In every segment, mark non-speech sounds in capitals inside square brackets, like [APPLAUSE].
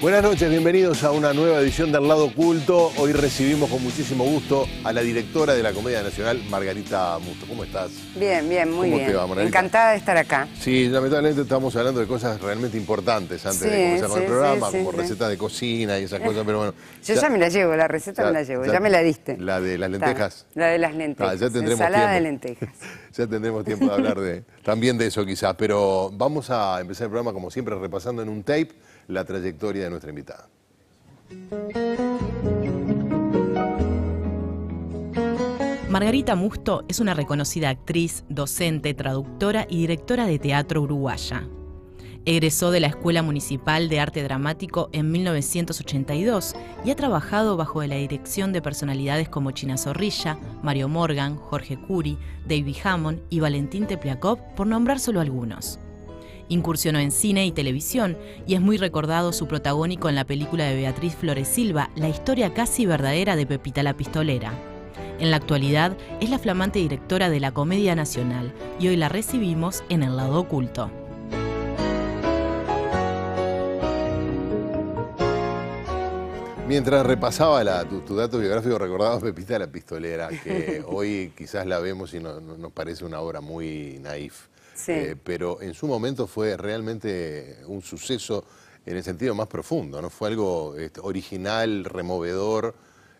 Buenas noches, bienvenidos a una nueva edición de Al Lado Oculto. Hoy recibimos con muchísimo gusto a la directora de la Comedia Nacional, Margarita Musto. ¿Cómo estás? Bien, bien, muy bien. Encantada de estar acá. Sí, lamentablemente estamos hablando de cosas realmente importantes antes de comenzar con el programa, como recetas de cocina y esas cosas, pero bueno. [LAUGHS] Yo ya, me la llevo, la receta me la llevo, ya, me la diste. ¿La de las lentejas? la de las lentejas. Ah, ya Ensalada de lentejas. [LAUGHS] ya tendremos tiempo de hablar de, también de eso quizás, pero vamos a empezar el programa como siempre repasando en un tape la trayectoria de nuestra invitada. Margarita Musto es una reconocida actriz, docente, traductora y directora de teatro uruguaya. Egresó de la Escuela Municipal de Arte Dramático en 1982 y ha trabajado bajo la dirección de personalidades como China Zorrilla, Mario Morgan, Jorge Curi, David Hammond y Valentín Tepliakov, por nombrar solo algunos. Incursionó en cine y televisión y es muy recordado su protagónico en la película de Beatriz Flores Silva, La historia casi verdadera de Pepita la Pistolera. En la actualidad es la flamante directora de la Comedia Nacional y hoy la recibimos en El lado oculto. Mientras repasaba la, tu, dato biográfico, recordabas Pepita la Pistolera, que [LAUGHS] hoy quizás la vemos y nos parece una obra muy naif. Eh, pero en su momento fue realmente un suceso en el sentido más profundo, ¿no? Fue algo este, original, removedor.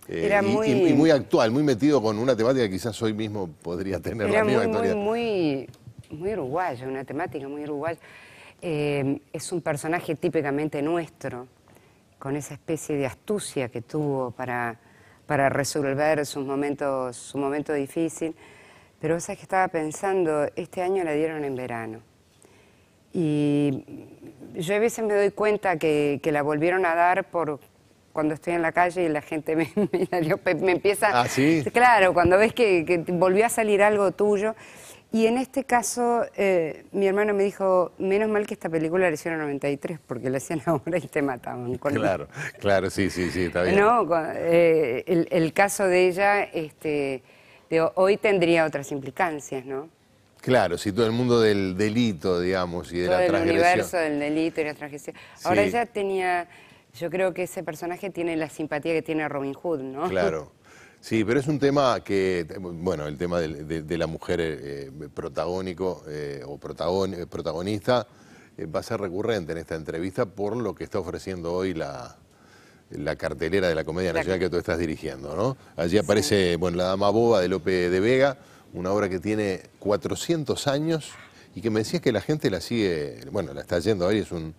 Eh, y, muy, actual, muy metido con una temática que quizás hoy mismo podría tener la misma actualidad. Muy, muy, uruguaya, una temática muy uruguaya. Eh, es un personaje típicamente nuestro, con esa especie de astucia que tuvo para, para resolver sus momentos, su momento difícil. Pero vos sabés que estaba pensando, este año la dieron en verano. Y yo a veces me doy cuenta que, la volvieron a dar por cuando estoy en la calle y la gente [LAUGHS] me, me, me empieza... ¿Ah, sí? Claro, cuando ves que, volvió a salir algo tuyo. Y en este caso, eh, mi hermano me dijo, menos mal que esta película la hicieron en 93, porque la hacían [LAUGHS] ahora y te mataban. claro, claro, sí, sí, sí, está bien. No, eh, el, el, caso de ella... este hoy tendría otras implicancias, ¿no? Claro, si todo el mundo del delito, digamos, y de la transgresión. el universo del delito y la transgresión. Ahora ya tenía, yo creo que ese personaje tiene la simpatía que tiene Robin Hood, ¿no? Claro. [LAUGHS] Sí, pero es un tema que, bueno, el tema de, la mujer eh, protagónico eh, o protagonista eh, va a ser recurrente en esta entrevista por lo que está ofreciendo hoy la, la cartelera de la Comedia Nacional que tú estás dirigiendo, ¿no? Allí aparece, bueno, La Dama Boba de Lope de Vega, una obra que tiene 400 años y que me decías que la gente la sigue, bueno, la está yendo ahí, es un,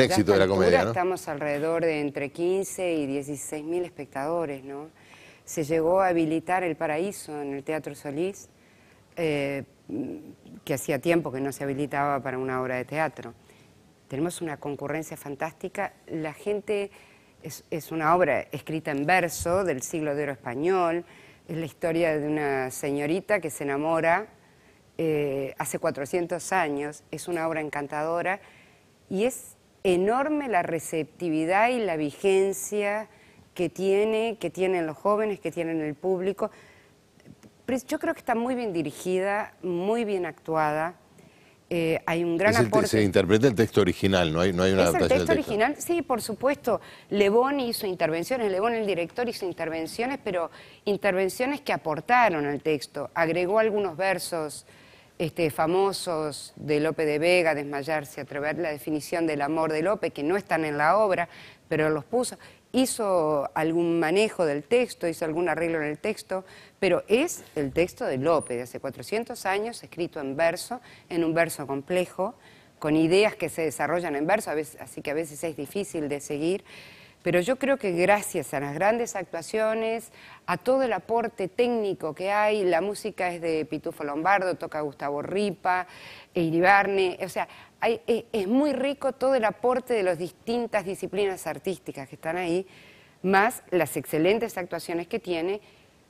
éxito de la comedia, ¿no? estamos alrededor de entre 15 y 16 mil espectadores, ¿no? Se llegó a habilitar El Paraíso en el Teatro Solís, eh, que hacía tiempo que no se habilitaba para una obra de teatro. Tenemos una concurrencia fantástica, la gente es, una obra escrita en verso del siglo de oro español, es la historia de una señorita que se enamora eh, hace 400 años, es una obra encantadora y es enorme la receptividad y la vigencia que tiene, que tienen los jóvenes, que tienen el público. Yo creo que está muy bien dirigida, muy bien actuada eh, hay un gran aporte. Se interpreta el texto original, no hay, no hay una adaptación. El texto, texto original, sí, por supuesto. Lebón hizo intervenciones, Lebón el director hizo intervenciones, pero intervenciones que aportaron al texto. Agregó algunos versos este, famosos de Lope de Vega, Desmayarse, Atrever, la definición del amor de Lope, que no están en la obra, pero los puso hizo algún manejo del texto, hizo algún arreglo en el texto, pero es el texto de López de hace 400 años, escrito en verso, en un verso complejo, con ideas que se desarrollan en verso, así que a veces es difícil de seguir pero yo creo que gracias a las grandes actuaciones, a todo el aporte técnico que hay, la música es de Pitufo Lombardo, toca Gustavo Ripa, e Iribarne, o sea, e, es, muy rico todo el aporte de las distintas disciplinas artísticas que están ahí, más las excelentes actuaciones que tiene.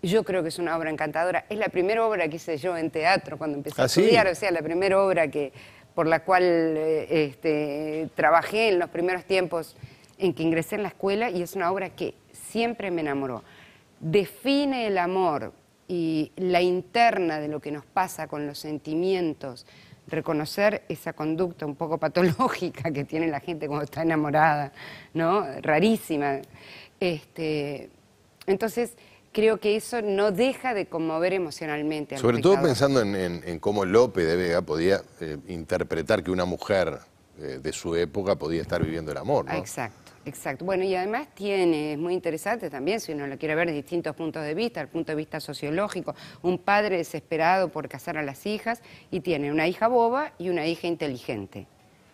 Yo creo que es una obra encantadora. Es la primera obra que hice yo en teatro cuando empecé ah, a estudiar, o sea, la primera obra que, por la cual eh, este, trabajé en los primeros tiempos en que ingresé en la escuela y es una obra que siempre me enamoró. Define el amor y la interna de lo que nos pasa con los sentimientos, reconocer esa conducta un poco [LAUGHS] patológica que tiene la gente cuando está enamorada, ¿no? Rarísima. Este, entonces, creo que eso no deja de conmover emocionalmente. Al Sobre todo pensando en, cómo López de Vega podía eh, interpretar que una mujer eh, de su época podía estar viviendo el amor. ¿no? Ah, exacto. Exacto. Bueno, y además tiene, es muy interesante también, si uno lo quiere ver, distintos puntos de vista, el punto de vista sociológico, un padre desesperado por casar a las hijas y tiene una hija boba y una hija inteligente.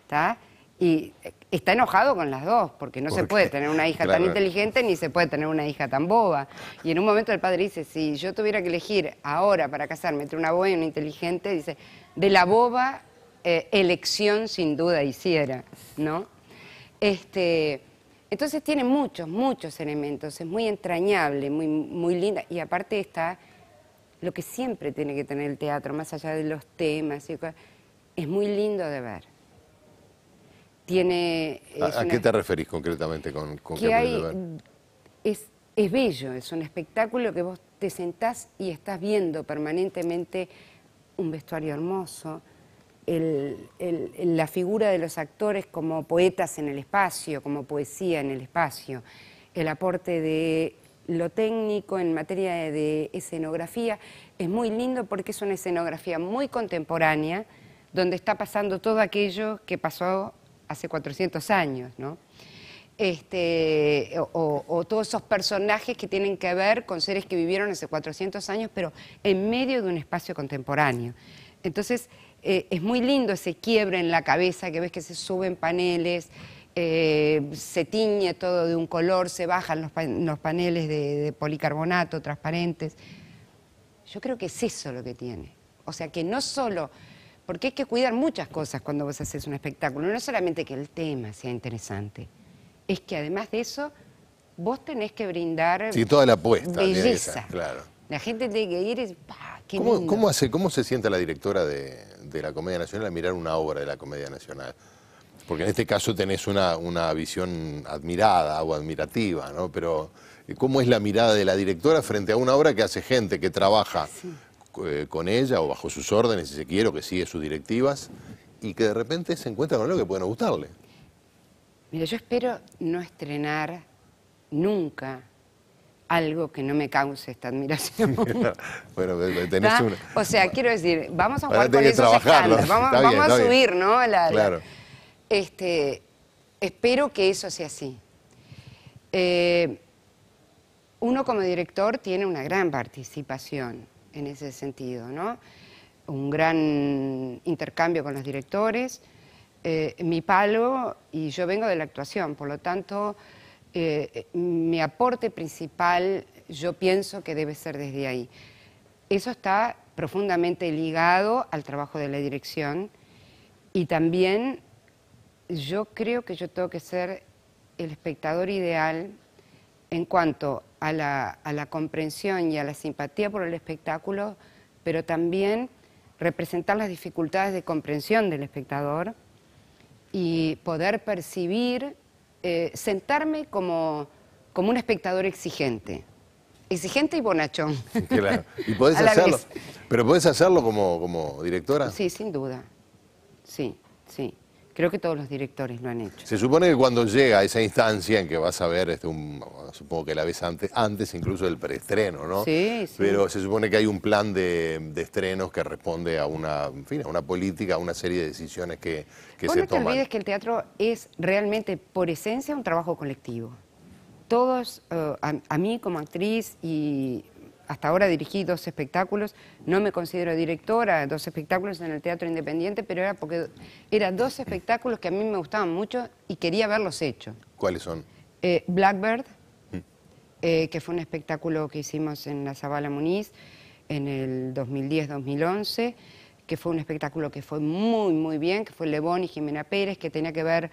¿Está? Y está enojado con las dos, porque no se puede tener una hija tan inteligente ni se puede tener una hija tan boba. Y en un momento el padre dice, si yo tuviera que elegir ahora para casarme entre una boba y una inteligente, dice, de la boba eh, elección sin duda hiciera, ¿no? Este, entonces tiene muchos, muchos elementos, es muy entrañable, muy, muy linda y aparte está lo que siempre tiene que tener el teatro, más allá de los temas, y es muy lindo de ver. Tiene... ¿A, qué te referís concretamente con, con que, Es, es bello, es un espectáculo que vos te sentás y estás viendo permanentemente un vestuario hermoso, la figura de los actores como poetas en el espacio, como poesía en el espacio, el aporte de lo técnico en materia de, escenografía es muy lindo porque es una escenografía muy contemporánea donde está pasando todo aquello que pasó hace 400 años, ¿no? Este, o, o, todos esos personajes que tienen que ver con seres que vivieron hace 400 años, pero en medio de un espacio contemporáneo. Entonces, eh, es muy lindo ese quiebre en la cabeza que ves que se suben paneles, eh, se tiñe todo de un color, se bajan los, paneles de, policarbonato transparentes. Yo creo que es eso lo que tiene. O sea que no solo, porque hay que cuidar muchas cosas cuando vos haces un espectáculo, no solamente que el tema sea interesante, es que además de eso vos tenés que brindar sí, toda la apuesta, claro. La gente tiene que ir y ¿Cómo, hace, ¿Cómo se siente la directora de, la Comedia Nacional a mirar una obra de la Comedia Nacional? Porque en este caso tenés una, visión admirada o admirativa, ¿no? Pero eh, ¿cómo es la mirada de la directora frente a una obra que hace gente que trabaja eh, con ella o bajo sus órdenes, si se quiere, o que sigue sus directivas, y que de repente se encuentra con algo que puede no gustarle? Mira, yo espero no estrenar nunca algo que no me cause esta admiración. bueno, pues, pues, tenés una... O sea, quiero decir, vamos a jugar con esos trabajarlo. Vamos, a subir, ¿no? claro. Este, espero que eso sea así. Eh, uno como director tiene una gran participación en ese sentido, ¿no? Un gran intercambio con los directores. Eh, mi palo, y yo vengo de la actuación, por lo tanto eh, eh, mi aporte principal yo pienso que debe ser desde ahí. Eso está profundamente ligado al trabajo de la dirección y también yo creo que yo tengo que ser el espectador ideal en cuanto a la comprensión y a la simpatía por el espectáculo, pero también representar las dificultades de comprensión del espectador y poder percibir eh, sentarme como, un espectador exigente. Exigente y bonachón. [LAUGHS] Claro, y podés [LAUGHS] hacerlo. Pero podés hacerlo como, como directora. Sí, sin duda. Sí, sí. Creo que todos los directores lo han hecho. Se supone que cuando llega a esa instancia en que vas a ver, este, supongo que la ves antes, antes incluso del preestreno, ¿no? Sí, sí. Pero se supone que hay un plan de, estrenos que responde a una, fin, una política, a una serie de decisiones que, se toman. No te olvides que el teatro es realmente, por esencia, un trabajo colectivo. Todos, eh, a mí como actriz y hasta ahora dirigí dos espectáculos, no me considero directora, dos espectáculos en el Teatro Independiente, pero era porque eran dos espectáculos que a mí me gustaban mucho y quería verlos hechos. ¿Cuáles son? Eh, Blackbird, mm. eh, que fue un espectáculo que hicimos en la Zabala Muniz en el 2010-2011, que fue un espectáculo que fue muy, muy bien, que fue Lebón y Jimena Pérez, que tenía que ver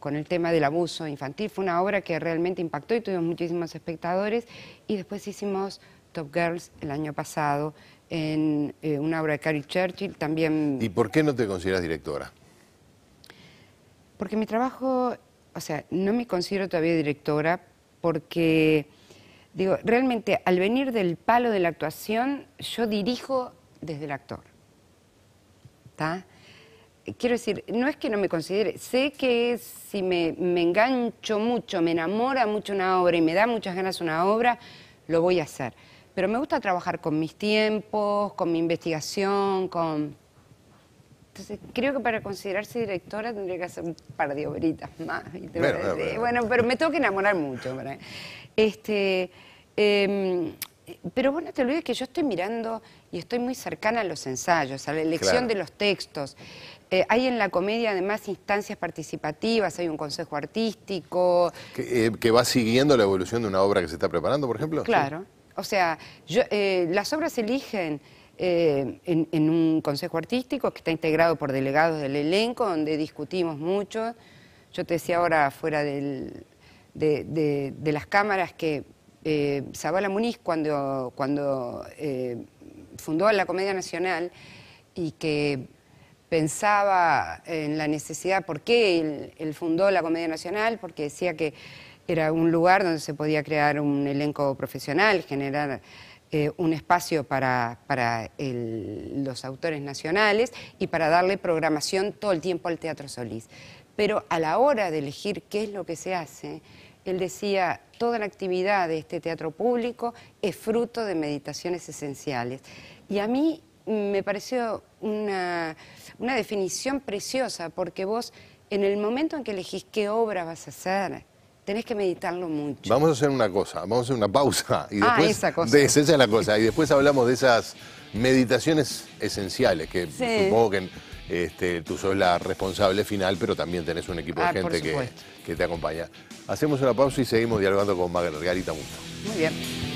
con el tema del abuso infantil. Fue una obra que realmente impactó y tuvimos muchísimos espectadores. Y después hicimos Top Girls el año pasado, en eh, una obra de Carrie Churchill también. ¿Y por qué no te consideras directora? Porque mi trabajo, o sea, no me considero todavía directora porque, digo, realmente al venir del palo de la actuación, yo dirijo desde el actor. ¿Está? Quiero decir, no es que no me considere, sé que si me engancho mucho, me enamora mucho una obra y me da muchas ganas una obra, lo voy a hacer pero me gusta trabajar con mis tiempos, con mi investigación, con... Entonces, creo que para considerarse directora tendría que hacer un par de obritas más. Eh, bueno, pero me tengo que enamorar mucho. Este, em, pero bueno, te olvides que yo estoy mirando y estoy muy cercana a los ensayos, a la elección de los textos. Eh, hay en la comedia además instancias participativas, hay un consejo artístico. Eh, que, va siguiendo la evolución de una obra que se está preparando, por ejemplo. Claro. O sea, eh, las obras se eligen eh, en, un consejo artístico que está integrado por delegados del elenco, donde discutimos mucho. Yo te decía ahora fuera de, las cámaras que eh, Muniz cuando, cuando eh, fundó la Comedia Nacional y que pensaba en la necesidad, por qué él fundó la Comedia Nacional, porque decía que era un lugar donde se podía crear un elenco profesional, generar eh, un espacio para, los autores nacionales y para darle programación todo el tiempo al Teatro Solís. Pero a la hora de elegir qué es lo que se hace, él decía, toda la actividad de este teatro público es fruto de meditaciones esenciales. Y a mí me pareció una, una definición preciosa, porque vos, en el momento en que elegís qué obra vas a hacer, Tenés que meditarlo mucho. Vamos a hacer una cosa, vamos a hacer una pausa. Y ah, después, esa De, esa es la cosa. Y después hablamos de esas meditaciones esenciales, que supongo que este, tú sos la responsable final, pero también tenés un equipo de ah, gente que, te acompaña. Hacemos una pausa y seguimos dialogando con Margarita Mundo. Muy bien.